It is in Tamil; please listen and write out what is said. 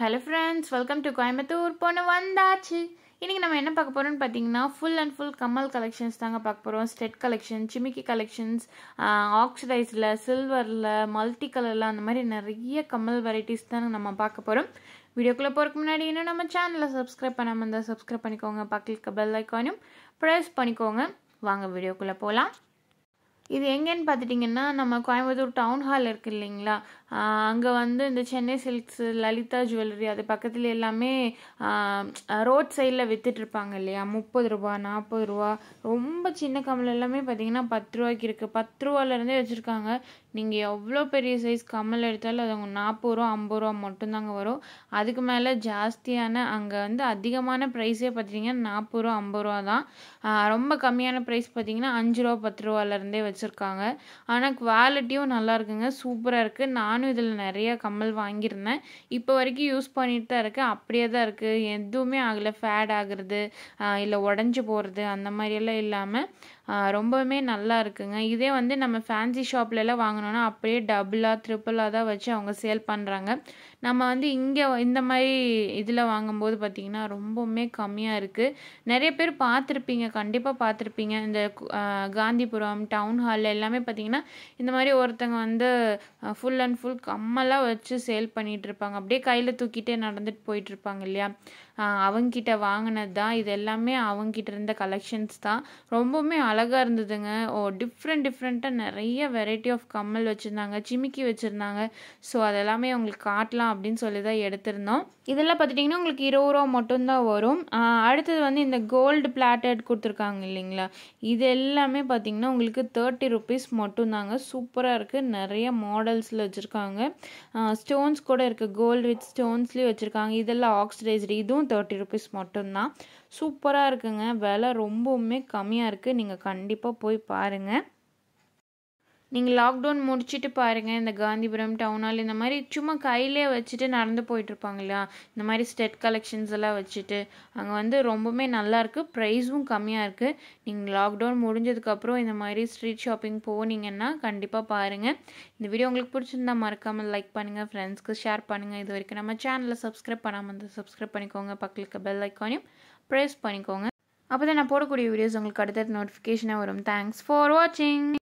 hello friends welcome to Coimbatore பொண்ணு வந்தாச்சு இன்றைக்கி நம்ம என்ன பார்க்க போகிறோம்னு பார்த்தீங்கன்னா ஃபுல் அண்ட் ஃபுல் கமல் கலெக்ஷன்ஸ் தாங்க பார்க்க போகிறோம் ஸ்டெட் கலெக்ஷன் சிமிக்கி கலெக்ஷன்ஸ் ஆக்சிடைஸில் சில்வரில் மல்டி கலரில் அந்த மாதிரி நிறைய கமல் வெரைட்டிஸ் தாங்க நம்ம பார்க்க போகிறோம் வீடியோக்குள்ளே போகிறதுக்கு முன்னாடி இன்னும் நம்ம சேனலில் சப்ஸ்கிரைப் பண்ணாமல் இருந்தால் சப்ஸ்கிரைப் பண்ணிக்கோங்க பக்கத்துக்கு பெல் ஐக்கானும் ப்ரெஸ் பண்ணிக்கோங்க வாங்க வீடியோக்குள்ளே போகலாம் இது எங்கேன்னு பார்த்துட்டிங்கன்னா நம்ம கோயம்புத்தூர் டவுன் ஹால் இருக்குது இல்லைங்களா அங்கே வந்து இந்த சென்னை சில்க்ஸ் லலிதா ஜுவல்லரி அது பக்கத்தில் எல்லாமே ரோட் சைடில் விற்றுட்ருப்பாங்க இல்லையா முப்பது ரூபா நாற்பது ரூபா ரொம்ப சின்ன கம்மல் எல்லாமே பார்த்தீங்கன்னா பத்து ரூபாய்க்கு இருக்குது பத்து ரூபாலேருந்தே வச்சுருக்காங்க நீங்கள் எவ்வளோ பெரிய சைஸ் கம்மல் எடுத்தாலும் அது அவங்க நாற்பது ரூபா ஐம்பது ரூபா மட்டும்தாங்க வரும் அதுக்கு மேலே ஜாஸ்தியான அங்கே வந்து அதிகமான ப்ரைஸே பார்த்தீங்கன்னா நாற்பது ரூபா ஐம்பது ரூபா தான் ரொம்ப கம்மியான ப்ரைஸ் பார்த்தீங்கன்னா அஞ்சு ரூபா பத்து ரூபாலேருந்தே வச்சுருக்காங்க ஆனால் குவாலிட்டியும் நல்லா இருக்குங்க சூப்பராக இருக்குது நான் நானும் இதில் நிறைய கம்மல் வாங்கியிருந்தேன் இப்போ வரைக்கும் யூஸ் பண்ணிட்டு தான் இருக்கேன் அப்படியே தான் இருக்குது எதுவுமே ஆகலை ஃபேட் ஆகுறது இல்லை உடஞ்சி போகிறது அந்த மாதிரியெல்லாம் இல்லாமல் ரொம்பவுமே நல்லா இருக்குங்க இதே வந்து நம்ம ஃபேன்சி ஷாப்லலாம் வாங்கினோன்னா அப்படியே டபுளாக ட்ரிப்புளாக தான் வச்சு அவங்க சேல் பண்ணுறாங்க நம்ம வந்து இங்கே இந்த மாதிரி இதில் வாங்கும்போது பார்த்திங்கன்னா ரொம்பவுமே கம்மியாக இருக்குது நிறைய பேர் பார்த்துருப்பீங்க கண்டிப்பாக பார்த்துருப்பீங்க இந்த காந்திபுரம் டவுன் ஹாலில் எல்லாமே பார்த்திங்கன்னா இந்த மாதிரி ஒருத்தங்க வந்து ஃபுல் அண்ட் ஃபுல் கம்மலாக வச்சு சேல் இருப்பாங்க அப்படியே கையில் தூக்கிட்டே நடந்துட்டு போயிட்டுருப்பாங்க இல்லையா அவங்கக்கிட்ட வாங்கினது தான் இது எல்லாமே அவங்கிட்ட இருந்த கலெக்ஷன்ஸ் தான் ரொம்பவுமே அழகாக இருந்ததுங்க ஓ டிஃப்ரெண்ட் டிஃப்ரெண்ட்டாக நிறைய வெரைட்டி ஆஃப் கம்மல் வச்சுருந்தாங்க சிமிக்கி வச்சுருந்தாங்க ஸோ அதெல்லாமே உங்களுக்கு காட்டலாம் அப்படின்னு சொல்லி தான் எடுத்திருந்தோம் இதெல்லாம் பார்த்துட்டிங்கன்னா உங்களுக்கு இருபது ரூபா மட்டும்தான் வரும் அடுத்தது வந்து இந்த கோல்டு பிளாட்டட் கொடுத்துருக்காங்க இல்லைங்களா இது எல்லாமே பார்த்தீங்கன்னா உங்களுக்கு தேர்ட்டி ருபீஸ் மட்டும்தாங்க சூப்பராக இருக்குது நிறைய மாடல்ஸில் வச்சுருக்காங்க வச்சுருக்காங்க ஸ்டோன்ஸ் கூட இருக்குது கோல்டு வித் ஸ்டோன்ஸ்லேயும் வச்சுருக்காங்க இதெல்லாம் ஆக்சிடைஸ்டு இதுவும் தேர்ட்டி ருபீஸ் மட்டும்தான் சூப்பராக இருக்குங்க விலை ரொம்பவுமே கம்மியாக இருக்குது நீங்கள் கண்டிப்பாக போய் பாருங்கள் நீங்கள் லாக்டவுன் முடிச்சுட்டு பாருங்கள் இந்த காந்திபுரம் டவுன் ஹால் இந்த மாதிரி சும்மா கையிலே வச்சுட்டு நடந்து போயிட்டுருப்பாங்களா இல்லையா இந்த மாதிரி ஸ்டெட் கலெக்ஷன்ஸ் எல்லாம் வச்சுட்டு அங்கே வந்து ரொம்பவுமே நல்லாயிருக்கு ப்ரைஸும் கம்மியாக இருக்குது நீங்கள் லாக்டவுன் முடிஞ்சதுக்கப்புறம் இந்த மாதிரி ஸ்ட்ரீட் ஷாப்பிங் போனீங்கன்னா கண்டிப்பாக பாருங்கள் இந்த வீடியோ உங்களுக்கு பிடிச்சிருந்தா மறக்காமல் லைக் பண்ணுங்கள் ஃப்ரெண்ட்ஸ்க்கு ஷேர் பண்ணுங்கள் இது வரைக்கும் நம்ம சேனலை சப்ஸ்கிரைப் பண்ணாமல் வந்து சப்ஸ்கிரைப் பண்ணிக்கோங்க பக்கத்துக்கு பெல் ஐக்கானையும் ப்ரெஸ் பண்ணிக்கோங்க அப்போ தான் நான் போடக்கூடிய வீடியோஸ் உங்களுக்கு அடுத்தது நோட்டிஃபிகேஷனாக வரும் தேங்க்ஸ் ஃபார் வாட்சிங்